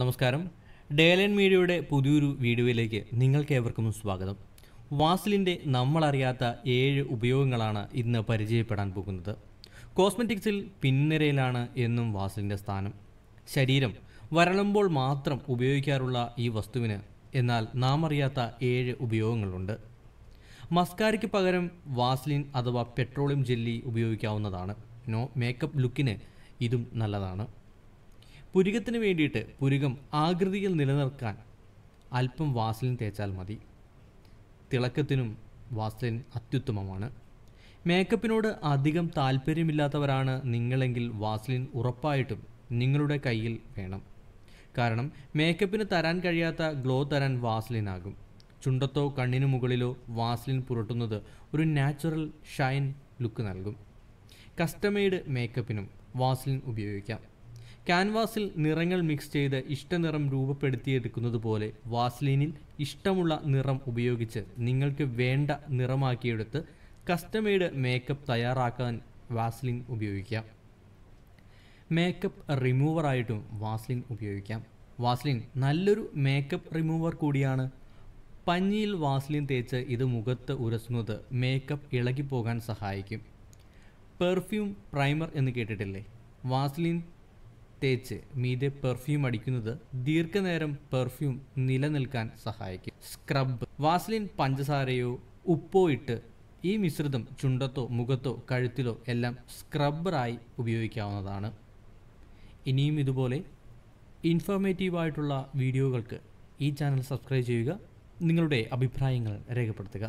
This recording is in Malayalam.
നമസ്കാരം ഡേലൻ മീഡിയയുടെ പുതിയൊരു വീഡിയോയിലേക്ക് നിങ്ങൾക്ക് ഏവർക്കും സ്വാഗതം വാസിലിൻ്റെ നമ്മളറിയാത്ത ഏഴ് ഉപയോഗങ്ങളാണ് ഇന്ന് പരിചയപ്പെടാൻ പോകുന്നത് കോസ്മെറ്റിക്സിൽ പിന്നിരയിലാണ് എന്നും വാസിലിൻ്റെ സ്ഥാനം ശരീരം വരളുമ്പോൾ മാത്രം ഉപയോഗിക്കാറുള്ള ഈ വസ്തുവിന് എന്നാൽ നാം അറിയാത്ത ഏഴ് ഉപയോഗങ്ങളുണ്ട് മസ്കാരയ്ക്ക് പകരം വാസ്ലിൻ അഥവാ പെട്രോളിയം ജെല്ലി ഉപയോഗിക്കാവുന്നതാണ് നോ മേക്കപ്പ് ലുക്കിന് ഇതും നല്ലതാണ് പുരികത്തിന് വേണ്ടിയിട്ട് പുരികം ആകൃതിയിൽ നിലനിർത്താൻ അല്പം വാസലിൻ തേച്ചാൽ മതി തിളക്കത്തിനും വാസലിൻ അത്യുത്തമമാണ് മേക്കപ്പിനോട് അധികം താല്പര്യമില്ലാത്തവരാണ് നിങ്ങളെങ്കിൽ വാസലിൻ ഉറപ്പായിട്ടും നിങ്ങളുടെ കയ്യിൽ വേണം കാരണം മേക്കപ്പിന് തരാൻ കഴിയാത്ത ഗ്ലോ തരാൻ വാസലിനാകും ചുണ്ടത്തോ കണ്ണിനു മുകളിലോ വാസലിൻ പുരട്ടുന്നത് ഒരു നാച്ചുറൽ ഷൈൻ ലുക്ക് നൽകും കസ്റ്റമൈഡ് മേക്കപ്പിനും വാസലിൻ ഉപയോഗിക്കാം ക്യാൻവാസിൽ നിറങ്ങൾ മിക്സ് ചെയ്ത് ഇഷ്ടനിറം രൂപപ്പെടുത്തിയെടുക്കുന്നത് പോലെ വാസ്ലിനിൽ ഇഷ്ടമുള്ള നിറം ഉപയോഗിച്ച് നിങ്ങൾക്ക് വേണ്ട നിറമാക്കിയെടുത്ത് കസ്റ്റമേഡ് മേക്കപ്പ് തയ്യാറാക്കാൻ വാസ്ലിൻ ഉപയോഗിക്കാം മേക്കപ്പ് റിമൂവറായിട്ടും വാസ്ലിൻ ഉപയോഗിക്കാം വാസ്ലിൻ നല്ലൊരു മേക്കപ്പ് റിമൂവർ കൂടിയാണ് പഞ്ഞിയിൽ വാസ്ലിൻ തേച്ച് ഇത് മുഖത്ത് ഉരസുന്നത് മേക്കപ്പ് ഇളകിപ്പോകാൻ സഹായിക്കും പെർഫ്യൂം പ്രൈമർ എന്ന് കേട്ടിട്ടില്ലേ വാസ്ലിൻ തേച്ച് മീതെ പെർഫ്യൂം അടിക്കുന്നത് ദീർഘനേരം പെർഫ്യൂം നിലനിൽക്കാൻ സഹായിക്കും സ്ക്രബ് വാസ്ലിൻ പഞ്ചസാരയോ ഉപ്പോ ഇട്ട് ഈ മിശ്രിതം ചുണ്ടത്തോ മുഖത്തോ കഴുത്തിലോ എല്ലാം സ്ക്രബ്ബറായി ഉപയോഗിക്കാവുന്നതാണ് ഇനിയും ഇതുപോലെ ഇൻഫോർമേറ്റീവായിട്ടുള്ള വീഡിയോകൾക്ക് ഈ ചാനൽ സബ്സ്ക്രൈബ് ചെയ്യുക നിങ്ങളുടെ അഭിപ്രായങ്ങൾ രേഖപ്പെടുത്തുക